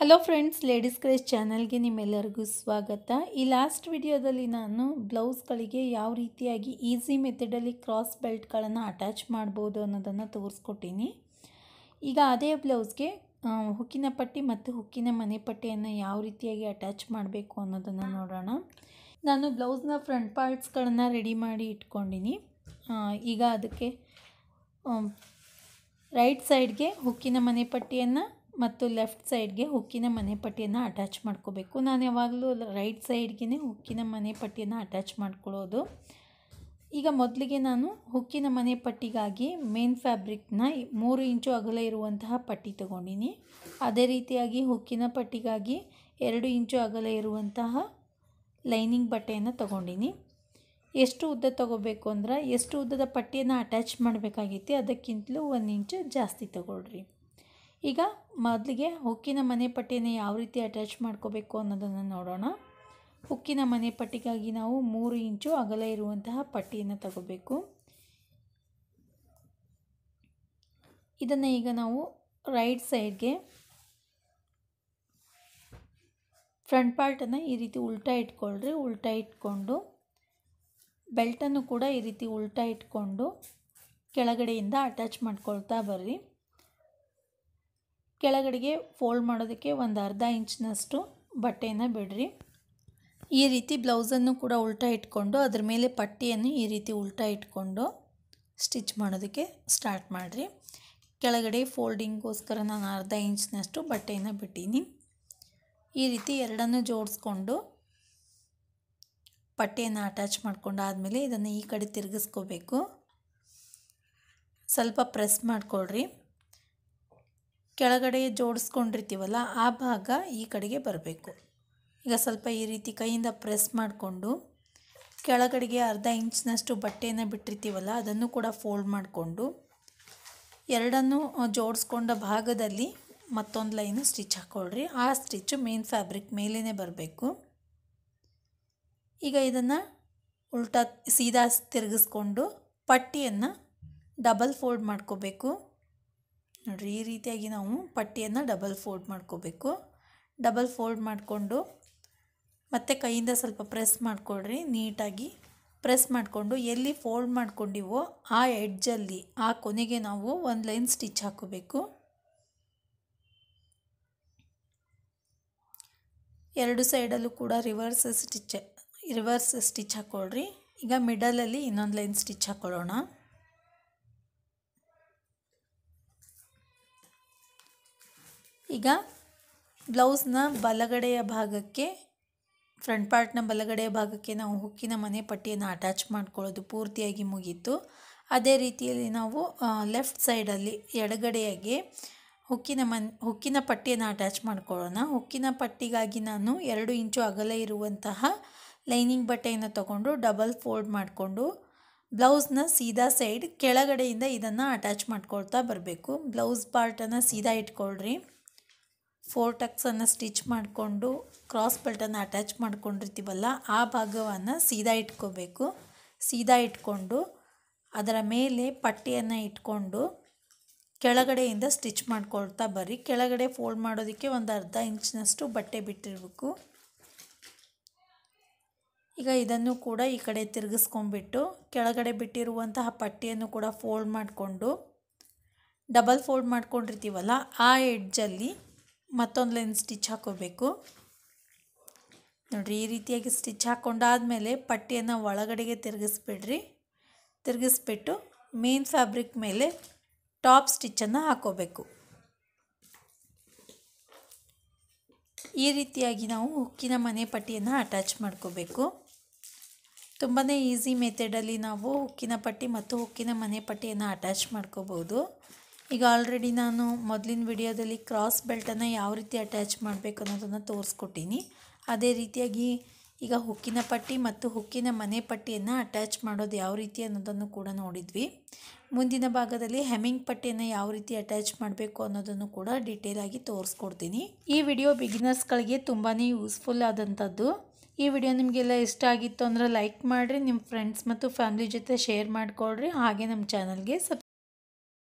hello friends ladies craze ಚಾನಲ್ಗೆ ನಿಮ್ಮೆಲ್ಲರಿಗೂ ಸ್ವಾಗತ ಈ ಲಾಸ್ಟ್ ವಿಡಿಯೋದಲ್ಲಿ ನಾನು ಬ್ಲೌಸ್ಗಳಿಗೆ ಯಾವ ರೀತಿಯಾಗಿ ಈಸಿ ಮೆಥಡಲ್ಲಿ ಕ್ರಾಸ್ ಬೆಲ್ಟ್ಗಳನ್ನು ಅಟ್ಯಾಚ್ ಮಾಡ್ಬೋದು ಅನ್ನೋದನ್ನು ತೋರಿಸ್ಕೊಟ್ಟೀನಿ ಈಗ ಅದೇ ಬ್ಲೌಸ್ಗೆ ಹುಕ್ಕಿನ ಪಟ್ಟಿ ಮತ್ತು ಹುಕ್ಕಿನ ಮನೆ ಪಟ್ಟಿಯನ್ನು ಯಾವ ರೀತಿಯಾಗಿ ಅಟ್ಯಾಚ್ ಮಾಡಬೇಕು ಅನ್ನೋದನ್ನು ನೋಡೋಣ ನಾನು ಬ್ಲೌಸ್ನ ಫ್ರಂಟ್ ಪಾರ್ಟ್ಸ್ಗಳನ್ನು ರೆಡಿ ಮಾಡಿ ಇಟ್ಕೊಂಡಿನಿ ಈಗ ಅದಕ್ಕೆ ರೈಟ್ ಸೈಡ್ಗೆ ಹುಕ್ಕಿನ ಮನೆ ಪಟ್ಟಿಯನ್ನು ಮತ್ತು ಲೆಫ್ಟ್ ಸೈಡ್ಗೆ ಹುಕ್ಕಿನ ಮನೆ ಪಟ್ಟಿಯನ್ನು ಅಟ್ಯಾಚ್ ಮಾಡ್ಕೋಬೇಕು ನಾನು ಯಾವಾಗಲೂ ರೈಟ್ ಸೈಡ್ಗೆ ಹುಕ್ಕಿನ ಮನೆ ಪಟ್ಟಿಯನ್ನು ಅಟ್ಯಾಚ್ ಮಾಡ್ಕೊಳ್ಳೋದು ಈಗ ಮೊದಲಿಗೆ ನಾನು ಹುಕ್ಕಿನ ಮನೆ ಪಟ್ಟಿಗಾಗಿ ಮೇನ್ ಫ್ಯಾಬ್ರಿಕ್ನ ಮೂರು ಇಂಚು ಅಗಲ ಇರುವಂತಹ ಪಟ್ಟಿ ತಗೊಂಡಿನಿ ಅದೇ ರೀತಿಯಾಗಿ ಹುಕ್ಕಿನ ಪಟ್ಟಿಗಾಗಿ ಎರಡು ಇಂಚು ಅಗಲ ಇರುವಂತಹ ಲೈನಿಂಗ್ ಬಟ್ಟೆಯನ್ನು ತಗೊಂಡಿನಿ ಎಷ್ಟು ಉದ್ದ ತೊಗೋಬೇಕು ಅಂದ್ರೆ ಎಷ್ಟು ಉದ್ದದ ಪಟ್ಟಿಯನ್ನು ಅಟ್ಯಾಚ್ ಮಾಡಬೇಕಾಗಿತ್ತು ಅದಕ್ಕಿಂತಲೂ ಒಂದು ಇಂಚು ಜಾಸ್ತಿ ತಗೊಳ್ರಿ ಈಗ ಮೊದಲಿಗೆ ಹುಕ್ಕಿನ ಮನೆ ಪಟ್ಟಿಯನ್ನು ಯಾವ ರೀತಿ ಅಟ್ಯಾಚ್ ಮಾಡ್ಕೋಬೇಕು ಅನ್ನೋದನ್ನು ನೋಡೋಣ ಹುಕ್ಕಿನ ಮನೆ ಪಟ್ಟಿಗಾಗಿ ನಾವು ಮೂರು ಇಂಚು ಅಗಲ ಇರುವಂತಹ ಪಟ್ಟಿಯನ್ನು ತಗೋಬೇಕು ಇದನ್ನು ಈಗ ನಾವು ರೈಟ್ ಸೈಡ್ಗೆ ಫ್ರಂಟ್ ಪಾರ್ಟನ್ನು ಈ ರೀತಿ ಉಲ್ಟಾ ಇಟ್ಕೊಳ್ರಿ ಉಲ್ಟಾ ಇಟ್ಕೊಂಡು ಬೆಲ್ಟನ್ನು ಕೂಡ ಈ ರೀತಿ ಉಲ್ಟಾ ಇಟ್ಕೊಂಡು ಕೆಳಗಡೆಯಿಂದ ಅಟ್ಯಾಚ್ ಮಾಡ್ಕೊಳ್ತಾ ಬರ್ರಿ ಕೆಳಗಡೆಗೆ ಫೋಲ್ಡ್ ಮಾಡೋದಕ್ಕೆ ಒಂದು ಅರ್ಧ ಇಂಚಿನಷ್ಟು ಬಟ್ಟೆಯನ್ನು ಬಿಡ್ರಿ ಈ ರೀತಿ ಬ್ಲೌಸನ್ನು ಕೂಡ ಉಲ್ಟಾ ಇಟ್ಕೊಂಡು ಅದ್ರ ಮೇಲೆ ಪಟ್ಟಿಯನ್ನು ಈ ರೀತಿ ಉಲ್ಟಾ ಇಟ್ಕೊಂಡು ಸ್ಟಿಚ್ ಮಾಡೋದಕ್ಕೆ ಸ್ಟಾರ್ಟ್ ಮಾಡಿರಿ ಕೆಳಗಡೆ ಫೋಲ್ಡಿಂಗ್ಗೋಸ್ಕರ ನಾನು ಅರ್ಧ ಇಂಚಿನಷ್ಟು ಬಟ್ಟೆಯನ್ನು ಬಿಟ್ಟೀನಿ ಈ ರೀತಿ ಎರಡನ್ನು ಜೋಡಿಸ್ಕೊಂಡು ಪಟ್ಟೆಯನ್ನು ಅಟ್ಯಾಚ್ ಮಾಡಿಕೊಂಡು ಆದಮೇಲೆ ಇದನ್ನು ಈ ಕಡೆ ತಿರುಗಿಸ್ಕೋಬೇಕು ಸ್ವಲ್ಪ ಪ್ರೆಸ್ ಮಾಡಿಕೊಳ್ರಿ ಕೆಳಗಡೆ ಜೋಡಿಸ್ಕೊಂಡಿರ್ತೀವಲ್ಲ ಆ ಭಾಗ ಈ ಕಡೆಗೆ ಬರಬೇಕು ಈಗ ಸ್ವಲ್ಪ ಈ ರೀತಿ ಕೈಯಿಂದ ಪ್ರೆಸ್ ಮಾಡಿಕೊಂಡು ಕೆಳಗಡೆಗೆ ಅರ್ಧ ಇಂಚಿನಷ್ಟು ಬಟ್ಟೆಯನ್ನು ಬಿಟ್ಟಿರ್ತೀವಲ್ಲ ಅದನ್ನು ಕೂಡ ಫೋಲ್ಡ್ ಮಾಡಿಕೊಂಡು ಎರಡನ್ನು ಜೋಡಿಸ್ಕೊಂಡ ಭಾಗದಲ್ಲಿ ಮತ್ತೊಂದು ಲೈನು ಸ್ಟಿಚ್ ಹಾಕ್ಕೊಳ್ರಿ ಆ ಸ್ಟಿಚ್ಚು ಮೇನ್ ಫ್ಯಾಬ್ರಿಕ್ ಮೇಲೇ ಬರಬೇಕು ಈಗ ಇದನ್ನು ಉಲ್ಟಾ ಸೀದಾ ತಿರುಗಿಸ್ಕೊಂಡು ಪಟ್ಟಿಯನ್ನು ಡಬಲ್ ಫೋಲ್ಡ್ ಮಾಡ್ಕೋಬೇಕು ನೋಡಿರಿ ಈ ರೀತಿಯಾಗಿ ನಾವು ಪಟ್ಟಿಯನ್ನು ಡಬಲ್ ಫೋಲ್ಡ್ ಮಾಡ್ಕೋಬೇಕು ಡಬಲ್ ಫೋಲ್ಡ್ ಮಾಡಿಕೊಂಡು ಮತ್ತೆ ಕೈಯಿಂದ ಸ್ವಲ್ಪ ಪ್ರೆಸ್ ಮಾಡಿಕೊಡ್ರಿ ನೀಟಾಗಿ ಪ್ರೆಸ್ ಮಾಡಿಕೊಂಡು ಎಲ್ಲಿ ಫೋಲ್ಡ್ ಮಾಡ್ಕೊಂಡಿವೋ ಆ ಎಡ್ಜಲ್ಲಿ ಆ ಕೊನೆಗೆ ನಾವು ಒಂದು ಲೈನ್ ಸ್ಟಿಚ್ ಹಾಕೋಬೇಕು ಎರಡು ಸೈಡಲ್ಲೂ ಕೂಡ ರಿವರ್ಸ್ ಸ್ಟಿಚ್ ರಿವರ್ಸ್ ಸ್ಟಿಚ್ ಹಾಕೊಳ್ರಿ ಈಗ ಮಿಡಲಲ್ಲಿ ಇನ್ನೊಂದು ಲೈನ್ ಸ್ಟಿಚ್ ಹಾಕ್ಕೊಳ್ಳೋಣ ಈಗ ಬ್ಲೌಸ್ನ ಬಲಗಡೆಯ ಭಾಗಕ್ಕೆ ಫ್ರಂಟ್ ಪಾರ್ಟ್ನ ಬಲಗಡೆಯ ಭಾಗಕ್ಕೆ ನಾವು ಹುಕ್ಕಿನ ಮನೆ ಪಟ್ಟಿಯನ್ನು ಅಟ್ಯಾಚ್ ಮಾಡ್ಕೊಳ್ಳೋದು ಪೂರ್ತಿಯಾಗಿ ಮುಗೀತು ಅದೇ ರೀತಿಯಲ್ಲಿ ನಾವು ಲೆಫ್ಟ್ ಸೈಡಲ್ಲಿ ಎಡಗಡೆಯಾಗಿ ಹುಕ್ಕಿನ ಮನ್ ಹುಕ್ಕಿನ ಪಟ್ಟಿಯನ್ನು ಅಟ್ಯಾಚ್ ಮಾಡ್ಕೊಳ್ಳೋಣ ಹುಕ್ಕಿನ ಪಟ್ಟಿಗಾಗಿ ನಾನು ಎರಡು ಇಂಚು ಅಗಲ ಇರುವಂತಹ ಲೈನಿಂಗ್ ಬಟ್ಟೆಯನ್ನು ತಗೊಂಡು ಡಬಲ್ ಫೋಲ್ಡ್ ಮಾಡಿಕೊಂಡು ಬ್ಲೌಸ್ನ ಸೀದಾ ಸೈಡ್ ಕೆಳಗಡೆಯಿಂದ ಇದನ್ನು ಅಟ್ಯಾಚ್ ಮಾಡ್ಕೊಳ್ತಾ ಬರಬೇಕು ಬ್ಲೌಸ್ ಪಾರ್ಟನ್ನು ಸೀದಾ ಇಟ್ಕೊಳ್ರಿ ಫೋರ್ ಟಕ್ಸನ್ನು ಸ್ಟಿಚ್ ಮಾಡಿಕೊಂಡು ಕ್ರಾಸ್ ಬೆಲ್ಟನ್ನು ಅಟ್ಯಾಚ್ ಮಾಡ್ಕೊಂಡಿರ್ತೀವಲ್ಲ ಆ ಭಾಗವನ್ನು ಸೀದಾ ಇಟ್ಕೋಬೇಕು ಸೀದಾ ಇಟ್ಕೊಂಡು ಅದರ ಮೇಲೆ ಪಟ್ಟಿಯನ್ನು ಇಟ್ಕೊಂಡು ಕೆಳಗಡೆಯಿಂದ ಸ್ಟಿಚ್ ಮಾಡ್ಕೊಳ್ತಾ ಬರ್ರಿ ಕೆಳಗಡೆ ಫೋಲ್ಡ್ ಮಾಡೋದಕ್ಕೆ ಒಂದು ಅರ್ಧ ಇಂಚಿನಷ್ಟು ಬಟ್ಟೆ ಬಿಟ್ಟಿರಬೇಕು ಈಗ ಇದನ್ನು ಕೂಡ ಈ ಕಡೆ ತಿರುಗಿಸ್ಕೊಂಬಿಟ್ಟು ಕೆಳಗಡೆ ಬಿಟ್ಟಿರುವಂತಹ ಪಟ್ಟಿಯನ್ನು ಕೂಡ ಫೋಲ್ಡ್ ಮಾಡಿಕೊಂಡು ಡಬಲ್ ಫೋಲ್ಡ್ ಮಾಡ್ಕೊಂಡಿರ್ತೀವಲ್ಲ ಆ ಎಡ್ಜಲ್ಲಿ ಮತ್ತೊಂದು ಲೈನ್ ಸ್ಟಿಚ್ ಹಾಕೋಬೇಕು ನೋಡಿರಿ ಈ ರೀತಿಯಾಗಿ ಸ್ಟಿಚ್ ಹಾಕ್ಕೊಂಡಾದಮೇಲೆ ಪಟ್ಟಿಯನ್ನು ಒಳಗಡೆಗೆ ತಿರುಗಿಸ್ಬಿಡ್ರಿ ತಿರುಗಿಸ್ಬಿಟ್ಟು ಮೇನ್ ಫ್ಯಾಬ್ರಿಕ್ ಮೇಲೆ ಟಾಪ್ ಸ್ಟಿಚ್ಚನ್ನು ಹಾಕೋಬೇಕು ಈ ರೀತಿಯಾಗಿ ನಾವು ಹುಕ್ಕಿನ ಮನೆ ಪಟ್ಟಿಯನ್ನು ಅಟ್ಯಾಚ್ ಮಾಡ್ಕೋಬೇಕು ತುಂಬಾ ಈಸಿ ಮೆಥಡಲ್ಲಿ ನಾವು ಹುಕ್ಕಿನ ಪಟ್ಟಿ ಮತ್ತು ಹುಕ್ಕಿನ ಮನೆ ಪಟ್ಟಿಯನ್ನು ಅಟ್ಯಾಚ್ ಮಾಡ್ಕೋಬೋದು ಈಗ ಆಲ್ರೆಡಿ ನಾನು ಮೊದಲಿನ ವಿಡಿಯೋದಲ್ಲಿ ಕ್ರಾಸ್ ಬೆಲ್ಟನ್ನು ಯಾವ ರೀತಿ ಅಟ್ಯಾಚ್ ಮಾಡಬೇಕು ಅನ್ನೋದನ್ನು ತೋರಿಸ್ಕೊಟ್ಟೀನಿ ಅದೇ ರೀತಿಯಾಗಿ ಈಗ ಹುಕ್ಕಿನ ಪಟ್ಟಿ ಮತ್ತು ಹುಕ್ಕಿನ ಮನೆ ಪಟ್ಟಿಯನ್ನು ಅಟ್ಯಾಚ್ ಮಾಡೋದು ಯಾವ ರೀತಿ ಅನ್ನೋದನ್ನು ಕೂಡ ನೋಡಿದ್ವಿ ಮುಂದಿನ ಭಾಗದಲ್ಲಿ ಹೆಮಿಂಗ್ ಪಟ್ಟಿಯನ್ನು ಯಾವ ರೀತಿ ಅಟ್ಯಾಚ್ ಮಾಡಬೇಕು ಅನ್ನೋದನ್ನು ಕೂಡ ಡೀಟೇಲ್ ಆಗಿ ತೋರಿಸ್ಕೊಡ್ತೀನಿ ಈ ವಿಡಿಯೋ ಬಿಗಿನರ್ಸ್ಗಳಿಗೆ ತುಂಬಾ ಯೂಸ್ಫುಲ್ ಆದಂಥದ್ದು ಈ ವಿಡಿಯೋ ನಿಮಗೆಲ್ಲ ಇಷ್ಟ ಆಗಿತ್ತು ಅಂದರೆ ಲೈಕ್ ಮಾಡಿರಿ ನಿಮ್ಮ ಫ್ರೆಂಡ್ಸ್ ಮತ್ತು ಫ್ಯಾಮ್ಲಿ ಜೊತೆ ಶೇರ್ ಮಾಡಿಕೊಡ್ರಿ ಹಾಗೆ ನಮ್ಮ ಚಾನಲ್ಗೆ ಸಬ್